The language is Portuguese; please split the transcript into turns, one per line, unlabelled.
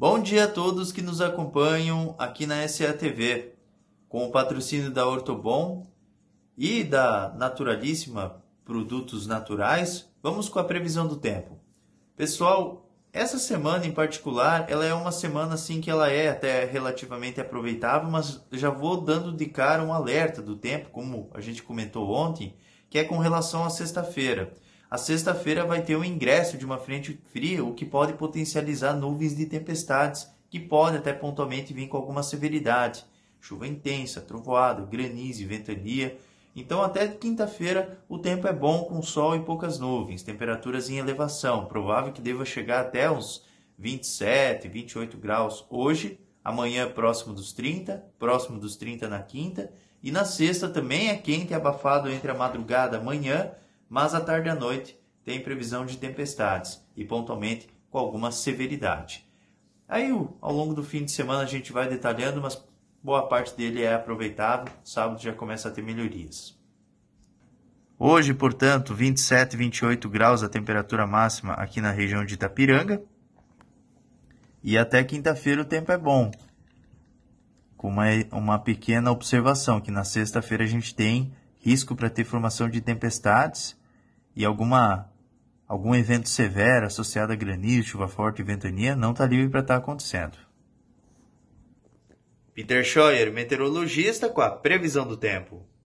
Bom dia a todos que nos acompanham aqui na TV, com o patrocínio da Ortobon e da Naturalíssima Produtos Naturais. Vamos com a previsão do tempo. Pessoal, essa semana em particular, ela é uma semana assim que ela é até relativamente aproveitável, mas já vou dando de cara um alerta do tempo, como a gente comentou ontem, que é com relação à sexta-feira. A sexta-feira vai ter o ingresso de uma frente fria, o que pode potencializar nuvens de tempestades, que podem até pontualmente vir com alguma severidade. Chuva intensa, trovoado, granizo e ventania. Então, até quinta-feira, o tempo é bom com sol e poucas nuvens, temperaturas em elevação, provável que deva chegar até uns 27, 28 graus hoje, amanhã próximo dos 30, próximo dos 30 na quinta, e na sexta também é quente e abafado entre a madrugada e a manhã, mas à tarde e à noite tem previsão de tempestades e pontualmente com alguma severidade. Aí, ao longo do fim de semana, a gente vai detalhando, mas boa parte dele é aproveitável. Sábado já começa a ter melhorias. Hoje, portanto, 27, 28 graus a temperatura máxima aqui na região de Itapiranga. E até quinta-feira o tempo é bom. Com uma, uma pequena observação, que na sexta-feira a gente tem risco para ter formação de tempestades e alguma algum evento severo associado a granizo, chuva forte e ventania não está livre para estar tá acontecendo. Peter Scheuer, meteorologista com a previsão do tempo.